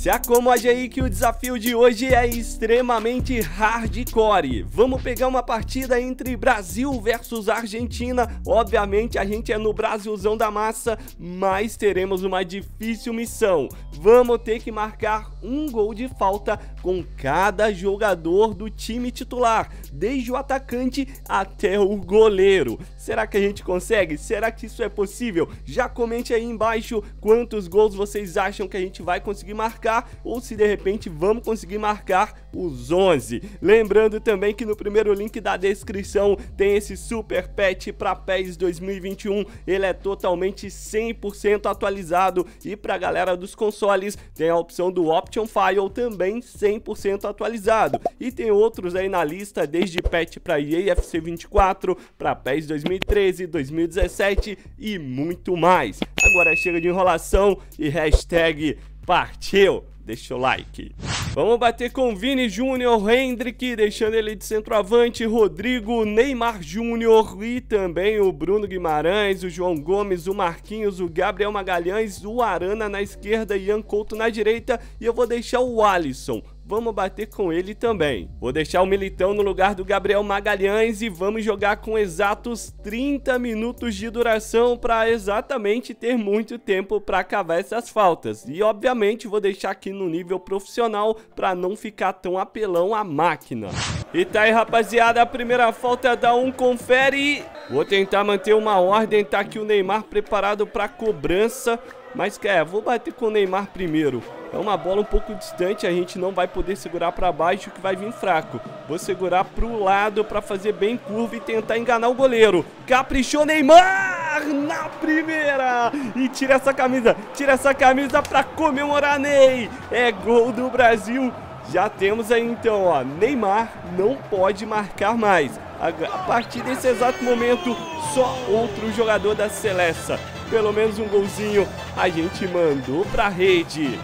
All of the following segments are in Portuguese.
Se acomode aí que o desafio de hoje é extremamente hardcore. Vamos pegar uma partida entre Brasil versus Argentina. Obviamente a gente é no Brasilzão da massa, mas teremos uma difícil missão. Vamos ter que marcar um gol de falta com cada jogador do time titular, desde o atacante até o goleiro. Será que a gente consegue? Será que isso é possível? Já comente aí embaixo quantos gols vocês acham que a gente vai conseguir marcar marcar ou se de repente vamos conseguir marcar os 11. Lembrando também que no primeiro link da descrição tem esse super patch para PES 2021, ele é totalmente 100% atualizado e para a galera dos consoles tem a opção do Option File também 100% atualizado. E tem outros aí na lista, desde patch para EAFC 24, para PES 2013, 2017 e muito mais. Agora chega de enrolação e hashtag Partiu! Deixa o like. Vamos bater com Vini Júnior, Hendrick, deixando ele de centroavante, Rodrigo, Neymar Júnior e também o Bruno Guimarães, o João Gomes, o Marquinhos, o Gabriel Magalhães, o Arana na esquerda, Ian Couto na direita e eu vou deixar o Alisson vamos bater com ele também. Vou deixar o Militão no lugar do Gabriel Magalhães e vamos jogar com exatos 30 minutos de duração para exatamente ter muito tempo para cavar essas faltas. E obviamente vou deixar aqui no nível profissional para não ficar tão apelão a máquina. E tá aí rapaziada, a primeira falta dá um confere. Vou tentar manter uma ordem, tá aqui o Neymar preparado para cobrança. Mas é, vou bater com o Neymar primeiro. É uma bola um pouco distante, a gente não vai poder segurar para baixo que vai vir fraco. Vou segurar para o lado para fazer bem curva e tentar enganar o goleiro. Caprichou Neymar na primeira! E tira essa camisa, tira essa camisa para comemorar Ney! É gol do Brasil! Já temos aí então, ó, Neymar não pode marcar mais. A partir desse exato momento, só outro jogador da Seleção pelo menos um golzinho. A gente mandou a rede.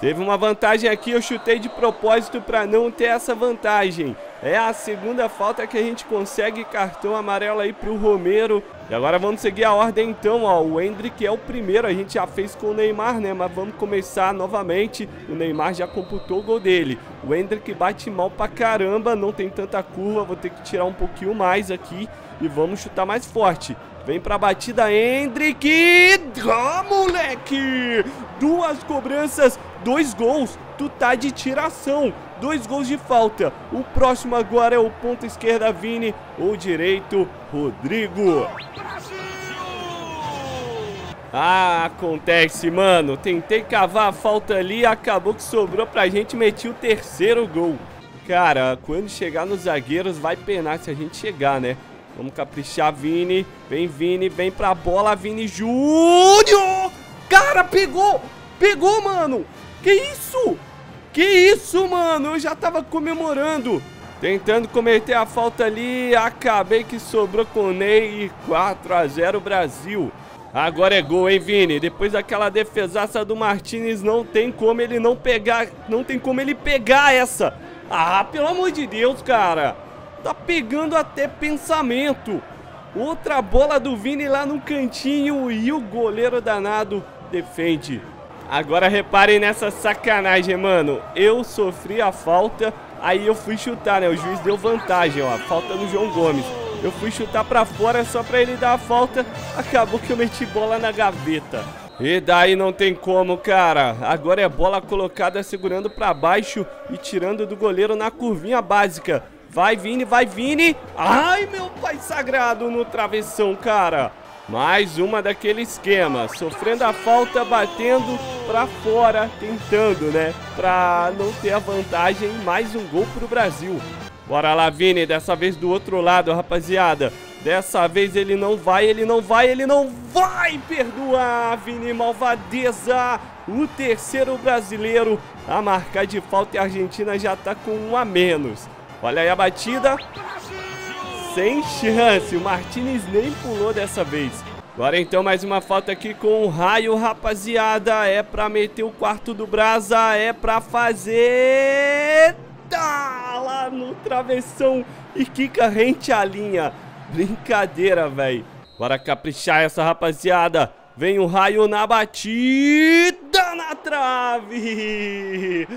Teve uma vantagem aqui, eu chutei de propósito para não ter essa vantagem. É a segunda falta que a gente consegue cartão amarelo aí para o Romero. E agora vamos seguir a ordem então, ó. O Hendrick é o primeiro, a gente já fez com o Neymar, né? Mas vamos começar novamente. O Neymar já computou o gol dele. O Hendrick bate mal para caramba, não tem tanta curva, vou ter que tirar um pouquinho mais aqui. E vamos chutar mais forte. Vem pra batida Hendrick. Ah, moleque! Duas cobranças, dois gols. Tu tá de tiração. Dois gols de falta. O próximo agora é o ponto esquerda Vini ou direito Rodrigo. Ah, acontece, mano. Tentei cavar a falta ali, acabou que sobrou pra gente meter o terceiro gol. Cara, quando chegar nos zagueiros vai penar se a gente chegar, né? Vamos caprichar, Vini. Vem, Vini. Vem pra bola, Vini Júnior. Cara, pegou. Pegou, mano. Que isso? Que isso, mano? Eu já tava comemorando. Tentando cometer a falta ali. Acabei que sobrou com o Ney. 4x0 Brasil. Agora é gol, hein, Vini? Depois daquela defesaça do Martinez, não tem como ele não pegar... Não tem como ele pegar essa. Ah, pelo amor de Deus, cara. Tá pegando até pensamento. Outra bola do Vini lá no cantinho e o goleiro danado defende. Agora reparem nessa sacanagem, mano. Eu sofri a falta, aí eu fui chutar, né? O juiz deu vantagem, ó. Falta no João Gomes. Eu fui chutar pra fora só pra ele dar a falta. Acabou que eu meti bola na gaveta. E daí não tem como, cara. Agora é bola colocada segurando pra baixo e tirando do goleiro na curvinha básica. Vai, Vini, vai, Vini. Ai, meu pai sagrado no travessão, cara. Mais uma daquele esquema, sofrendo a falta, batendo para fora, tentando, né? Para não ter a vantagem, mais um gol pro Brasil. Bora lá, Vini, dessa vez do outro lado, rapaziada. Dessa vez ele não vai, ele não vai, ele não vai perdoar, Vini Malvadeza. O terceiro brasileiro a marcar de falta e a Argentina já tá com um a menos. Olha aí a batida. Sem chance. O Martinez nem pulou dessa vez. Agora então mais uma falta aqui com o raio, rapaziada. É pra meter o quarto do Brasa, é pra fazer... Tá lá no travessão e quica rente a linha. Brincadeira, velho. Bora caprichar essa rapaziada. Vem o raio na batida na trave.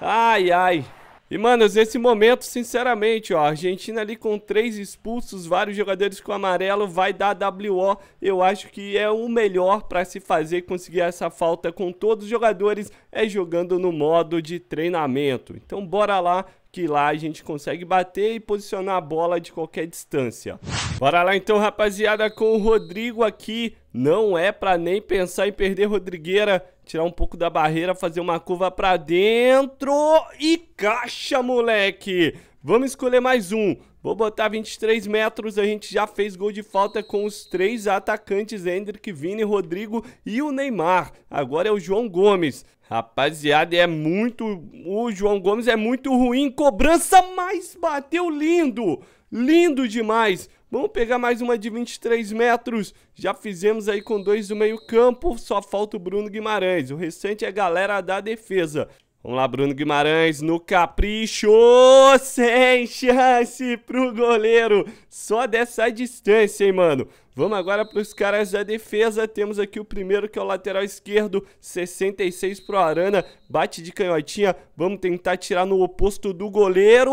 Ai, ai. E, manos, nesse momento, sinceramente, ó, a Argentina ali com três expulsos, vários jogadores com amarelo, vai dar WO. Eu acho que é o melhor para se fazer conseguir essa falta com todos os jogadores, é jogando no modo de treinamento. Então, bora lá que lá a gente consegue bater e posicionar a bola de qualquer distância. Bora lá então, rapaziada, com o Rodrigo aqui. Não é para nem pensar em perder Rodrigueira. Tirar um pouco da barreira, fazer uma curva pra dentro e caixa, moleque! Vamos escolher mais um. Vou botar 23 metros, a gente já fez gol de falta com os três atacantes, Hendrick, Vini, Rodrigo e o Neymar. Agora é o João Gomes. Rapaziada, é muito... O João Gomes é muito ruim, cobrança, mas bateu lindo! Lindo demais! Vamos pegar mais uma de 23 metros. Já fizemos aí com dois do meio campo. Só falta o Bruno Guimarães. O restante é galera da defesa. Vamos lá, Bruno Guimarães no capricho, sem chance pro goleiro, só dessa distância, hein, mano. Vamos agora pros caras da defesa, temos aqui o primeiro que é o lateral esquerdo, 66 pro Arana, bate de canhotinha, vamos tentar tirar no oposto do goleiro,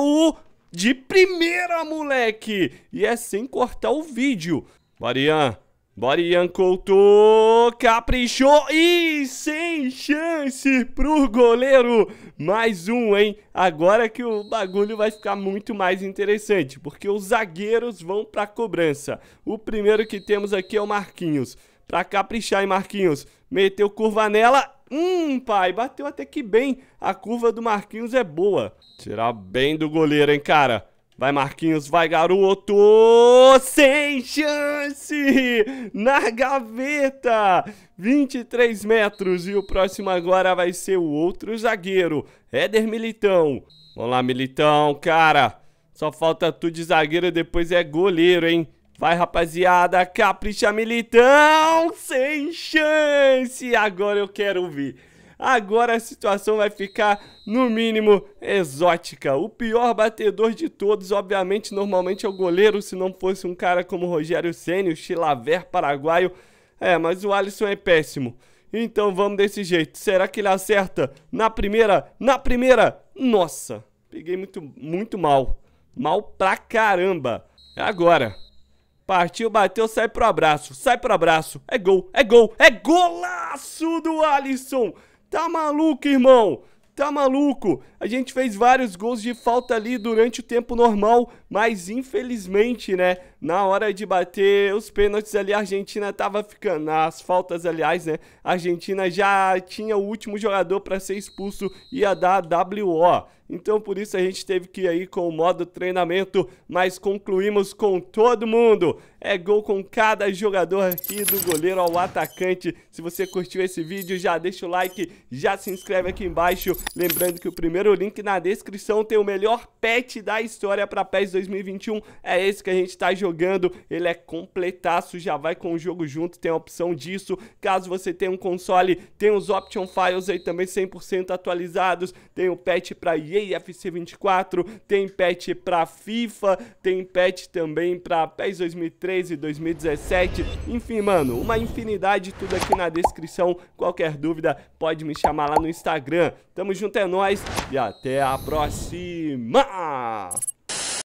de primeira, moleque! E é sem cortar o vídeo. Marian, Marian Bora, Couto. Caprichou. E sem chance pro goleiro. Mais um, hein? Agora que o bagulho vai ficar muito mais interessante, porque os zagueiros vão pra cobrança. O primeiro que temos aqui é o Marquinhos. Pra caprichar, hein, Marquinhos? Meteu curva nela Hum, pai, bateu até que bem. A curva do Marquinhos é boa. Tirar bem do goleiro, hein, cara. Vai, Marquinhos, vai, garoto! Sem chance! Na gaveta! 23 metros e o próximo agora vai ser o outro zagueiro, Éder Militão. Vamos lá, Militão, cara. Só falta tu de zagueiro, depois é goleiro, hein? Vai, rapaziada, capricha militão, sem chance. Agora eu quero ver. Agora a situação vai ficar, no mínimo, exótica. O pior batedor de todos, obviamente, normalmente é o goleiro, se não fosse um cara como Rogério Senna, o Chilaver paraguaio. É, mas o Alisson é péssimo. Então vamos desse jeito. Será que ele acerta? Na primeira, na primeira. Nossa, peguei muito, muito mal. Mal pra caramba. É agora. Partiu, bateu, sai pro abraço, sai pro abraço. É gol, é gol, é golaço do Alisson. Tá maluco, irmão? Tá maluco? A gente fez vários gols de falta ali durante o tempo normal, mas infelizmente, né? Na hora de bater os pênaltis ali, a Argentina tava ficando. As faltas, aliás, né? A Argentina já tinha o último jogador para ser expulso, e ia dar WO. Então por isso a gente teve que ir aí com o modo treinamento, mas concluímos com todo mundo. É gol com cada jogador aqui, do goleiro ao atacante. Se você curtiu esse vídeo, já deixa o like, já se inscreve aqui embaixo. Lembrando que o primeiro link na descrição tem o melhor pet da história para PES 2021. É esse que a gente tá jogando jogando, ele é completaço, já vai com o jogo junto, tem a opção disso. Caso você tenha um console, tem os option files aí também 100% atualizados, tem o patch para EA FC 24, tem patch para FIFA, tem patch também para PES 2013, 2017. Enfim, mano, uma infinidade tudo aqui na descrição. Qualquer dúvida, pode me chamar lá no Instagram. Tamo junto é nós e até a próxima.